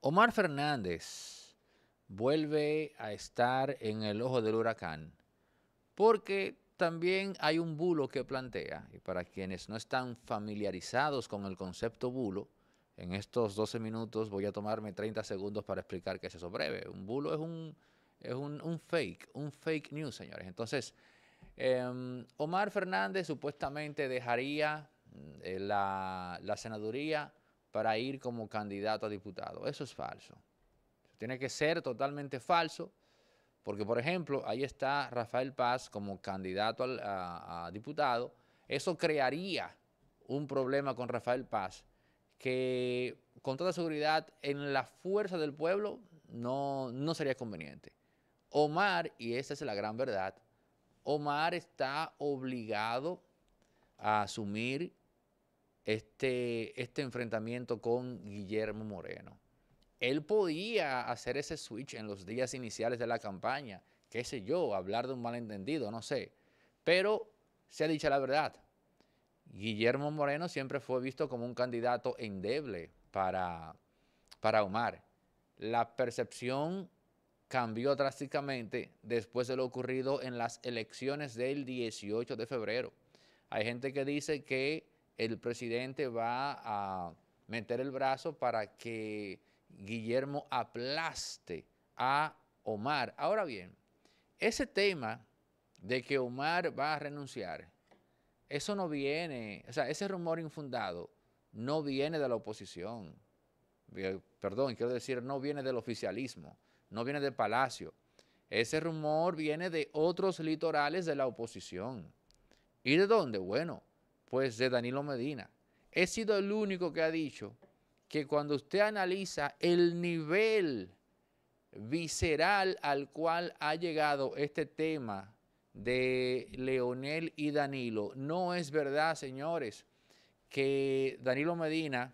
Omar Fernández vuelve a estar en el ojo del huracán porque también hay un bulo que plantea, y para quienes no están familiarizados con el concepto bulo, en estos 12 minutos voy a tomarme 30 segundos para explicar qué es eso breve. Un bulo es un, fake, un fake news, señores. Entonces, em, Omar Fernández supuestamente dejaría eh, la, la senaduría para ir como candidato a diputado. Eso es falso. Tiene que ser totalmente falso, porque por ejemplo, ahí está Rafael Paz como candidato a, diputado. Eso crearía un problema con Rafael Paz, que con toda seguridad en la fuerza del pueblo no, sería conveniente. Omar, y esa es la gran verdad, Omar está obligado a asumir este, este enfrentamiento con Guillermo Moreno. Él podía hacer ese switch en los días iniciales de la campaña, qué sé yo, hablar de un malentendido, no sé. Pero se ha dicho la verdad. Guillermo Moreno siempre fue visto como un candidato endeble para, para Omar. La percepción cambió drásticamente después de lo ocurrido en las elecciones del 18 de febrero. Hay gente que dice que el presidente va a meter el brazo para que Guillermo aplaste a Omar. Ahora bien, ese tema de que Omar va a renunciar, eso no viene, o sea, ese rumor infundado no viene de la oposición. Eh, perdón, quiero decir, no viene del oficialismo, no viene del Palacio. Ese rumor viene de otros litorales de la oposición. ¿Y de dónde? Bueno, pues de Danilo Medina. He sido el único que ha dicho que cuando usted analiza el nivel visceral al cual ha llegado este tema de Leonel y Danilo, no es verdad, señores, que Danilo Medina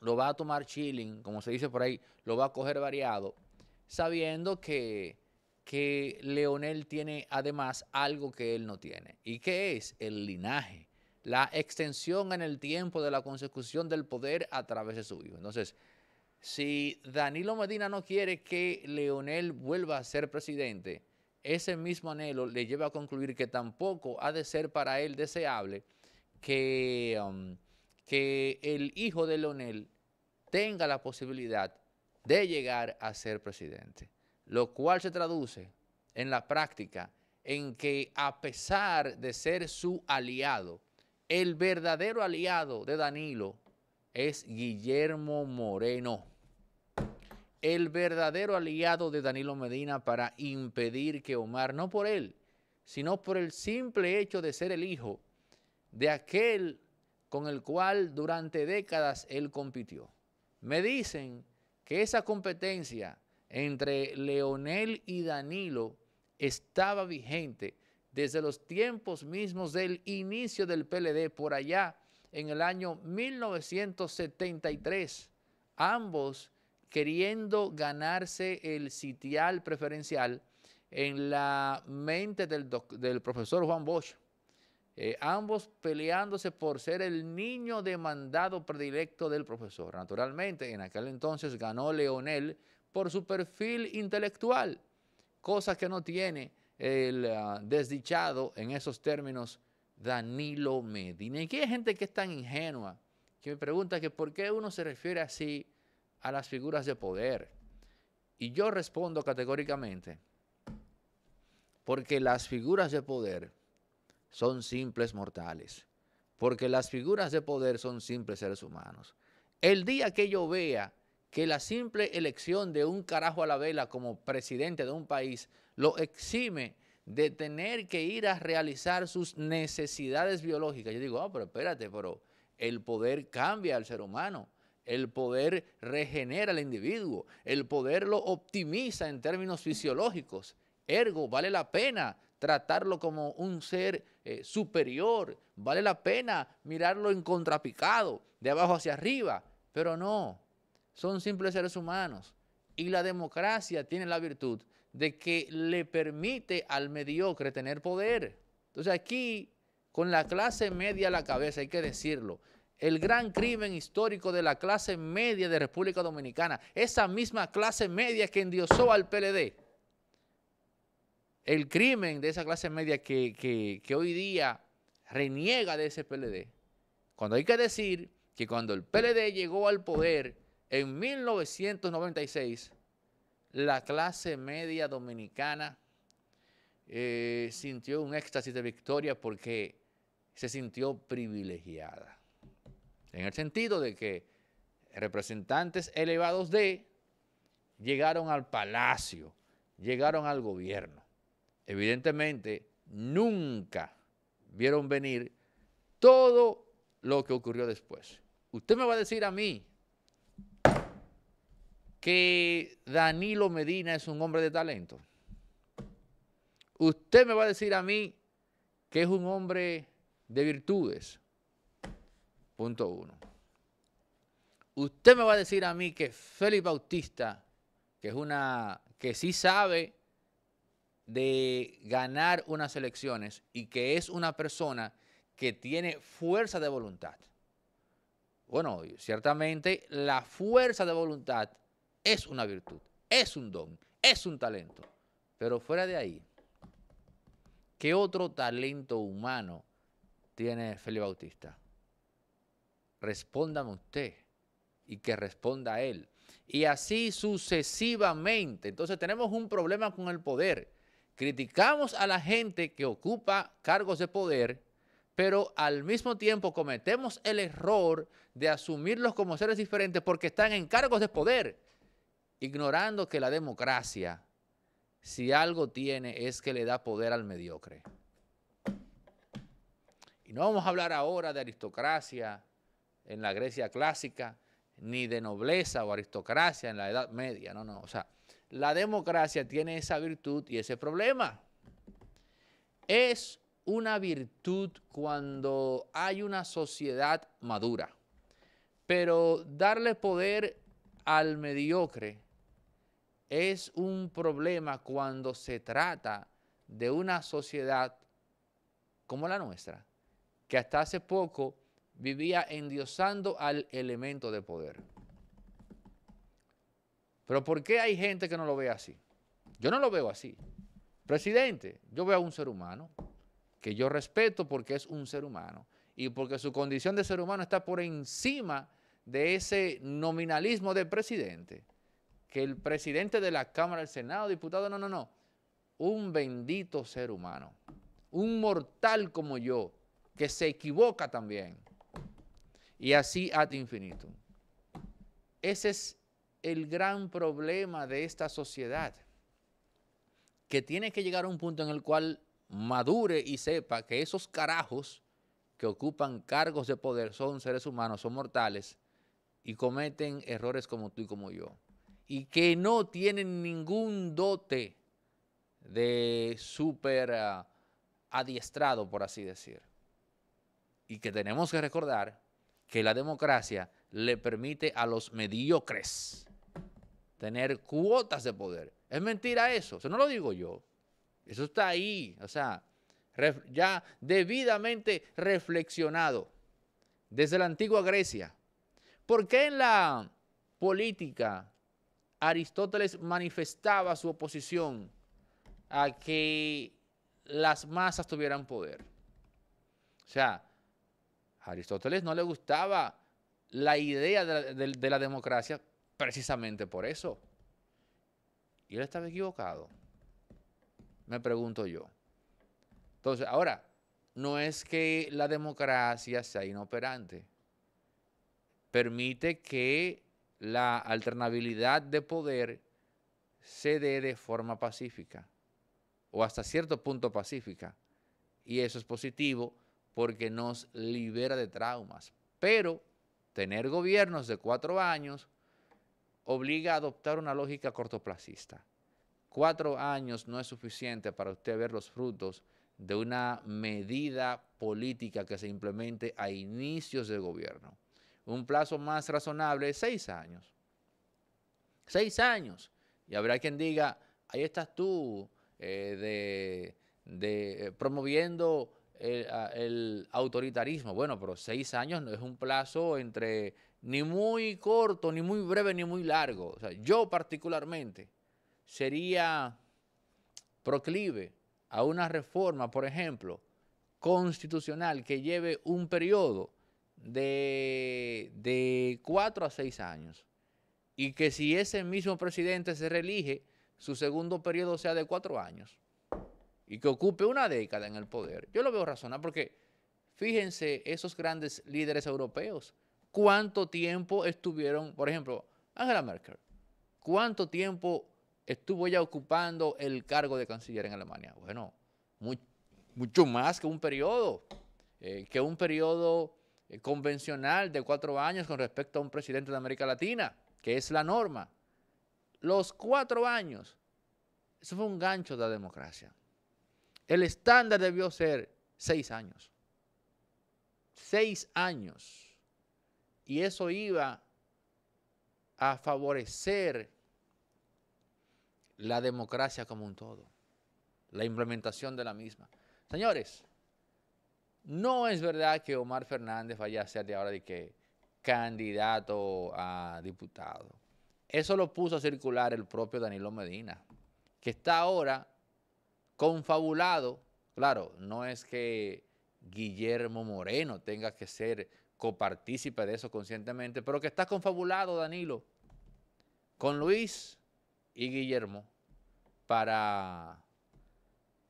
lo va a tomar chilling, como se dice por ahí, lo va a coger variado, sabiendo que, que Leonel tiene además algo que él no tiene, y que es el linaje la extensión en el tiempo de la consecución del poder a través de su hijo. Entonces, si Danilo Medina no quiere que Leonel vuelva a ser presidente, ese mismo anhelo le lleva a concluir que tampoco ha de ser para él deseable que, um, que el hijo de Leonel tenga la posibilidad de llegar a ser presidente, lo cual se traduce en la práctica en que a pesar de ser su aliado, el verdadero aliado de Danilo es Guillermo Moreno. El verdadero aliado de Danilo Medina para impedir que Omar, no por él, sino por el simple hecho de ser el hijo de aquel con el cual durante décadas él compitió. Me dicen que esa competencia entre Leonel y Danilo estaba vigente desde los tiempos mismos del inicio del PLD por allá en el año 1973, ambos queriendo ganarse el sitial preferencial en la mente del, profesor Juan Bosch. Eh, ambos peleándose por ser el niño demandado predilecto del profesor. Naturalmente, en aquel entonces ganó Leonel por su perfil intelectual, cosa que no tiene el ah, desdichado en esos términos Danilo Medina. Y hay gente que es tan ingenua que me pregunta que por qué uno se refiere así a las figuras de poder. Y yo respondo categóricamente, porque las figuras de poder son simples mortales, porque las figuras de poder son simples seres humanos. El día que yo vea que la simple elección de un carajo a la vela como presidente de un país lo exime de tener que ir a realizar sus necesidades biológicas. Yo digo, ah, pero espérate, pero el poder cambia al ser humano, el poder regenera al individuo, el poder lo optimiza en términos fisiológicos. Ergo, vale la pena tratarlo como un ser eh, superior, vale la pena mirarlo en contrapicado, de abajo hacia arriba, pero no, son simples seres humanos. Y la democracia tiene la virtud de que le permite al mediocre tener poder. Entonces aquí, con la clase media a la cabeza, hay que decirlo, el gran crimen histórico de la clase media de República Dominicana, esa misma clase media que endiosó al PLD, el crimen de esa clase media que, hoy día reniega de ese PLD. Cuando hay que decir que cuando el PLD llegó al poder, en 1996, la clase media dominicana eh, sintió un éxtasis de victoria porque se sintió privilegiada. En el sentido de que representantes elevados de llegaron al palacio, llegaron al gobierno. Evidentemente, nunca vieron venir todo lo que ocurrió después. Usted me va a decir a mí, que Danilo Medina es un hombre de talento? Usted me va a decir a mí que es un hombre de virtudes. Punto uno. Usted me va a decir a mí que Félix Bautista, que es una que sí sabe de ganar unas elecciones y que es una persona que tiene fuerza de voluntad. Bueno, ciertamente la fuerza de voluntad es una virtud, es un don, es un talento. Pero fuera de ahí, ¿qué otro talento humano tiene Felipe Bautista? Respóndame usted y que responda a él. Y así sucesivamente. Entonces tenemos un problema con el poder. Criticamos a la gente que ocupa cargos de poder, pero al mismo tiempo cometemos el error de asumirlos como seres diferentes porque están en cargos de poder ignorando que la democracia, si algo tiene, es que le da poder al mediocre. Y no vamos a hablar ahora de aristocracia en la Grecia clásica, ni de nobleza o aristocracia en la Edad Media, no, no, o sea, la democracia tiene esa virtud y ese problema. Es una virtud cuando hay una sociedad madura, pero darle poder al mediocre es un problema cuando se trata de una sociedad como la nuestra, que hasta hace poco vivía endiosando al elemento de poder. Pero ¿por qué hay gente que no lo ve así? Yo no lo veo así. Presidente, yo veo a un ser humano que yo respeto porque es un ser humano y porque su condición de ser humano está por encima de ese nominalismo de presidente que el presidente de la Cámara, del Senado, diputado, no, no, no. Un bendito ser humano, un mortal como yo, que se equivoca también. Y así ad infinitum. Ese es el gran problema de esta sociedad, que tiene que llegar a un punto en el cual madure y sepa que esos carajos que ocupan cargos de poder son seres humanos, son mortales y cometen errores como tú y como yo y que no tienen ningún dote de súper ah, adiestrado, por así decir. Y que tenemos que recordar que la democracia le permite a los mediocres tener cuotas de poder. Es mentira eso, eso no lo digo yo. Eso está ahí, o sea, ya debidamente reflexionado desde la antigua Grecia. ¿Por qué en la política Aristóteles manifestaba su oposición a que las masas tuvieran poder. O sea, a Aristóteles no le gustaba la idea de la, democracia precisamente por eso. Y él estaba equivocado, me pregunto yo. Entonces, ahora, no es que la democracia sea inoperante. Permite que la alternabilidad de poder se dé de forma pacífica o hasta cierto punto pacífica. Y eso es positivo porque nos libera de traumas. Pero tener gobiernos de cuatro años obliga a adoptar una lógica cortoplacista. Cuatro años no es suficiente para usted ver los frutos de una medida política que se implemente a inicios de gobierno un plazo más razonable es seis años. Seis años. Y habrá quien diga, ahí estás tú eh, de, eh, promoviendo el, autoritarismo. Bueno, pero seis años no es un plazo entre ni muy corto, ni muy breve, ni muy largo. yo particularmente sería proclive a una reforma, por ejemplo, constitucional que lleve un periodo de, de cuatro a seis años y que si ese mismo presidente se reelige, su segundo periodo sea de cuatro años y que ocupe una década en el poder. Yo lo veo razonable porque fíjense esos grandes líderes europeos, cuánto tiempo estuvieron, por ejemplo, Angela Merkel, cuánto tiempo estuvo ya ocupando el cargo de canciller en Alemania. Bueno, mucho más que un periodo, eh, que un periodo eh, convencional de cuatro años con respecto a un presidente de América Latina, que es la norma. Los cuatro años. Eso fue un gancho de la democracia. El estándar debió ser seis años. Seis años. Y eso iba a favorecer la democracia como un todo, la implementación de la misma. Señores, no es verdad que Omar Fernández vaya a ser de ahora de que candidato a diputado. Eso lo puso a circular el propio Danilo Medina, que está ahora confabulado. Claro, no es que Guillermo Moreno tenga que ser copartícipe de eso conscientemente, pero que está confabulado Danilo con Luis y Guillermo para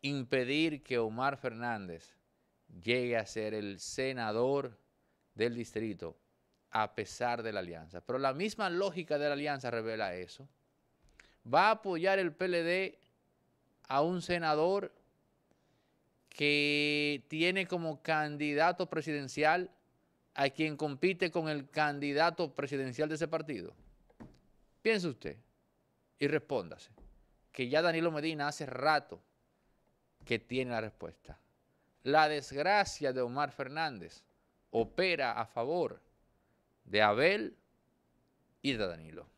impedir que Omar Fernández llegue a ser el senador del distrito a pesar de la alianza. Pero la misma lógica de la alianza revela eso. Va a apoyar el PLD a un senador que tiene como candidato presidencial a quien compite con el candidato presidencial de ese partido. Piense usted y respóndase, que ya Danilo Medina hace rato que tiene la respuesta. La desgracia de Omar Fernández opera a favor de Abel y de Danilo.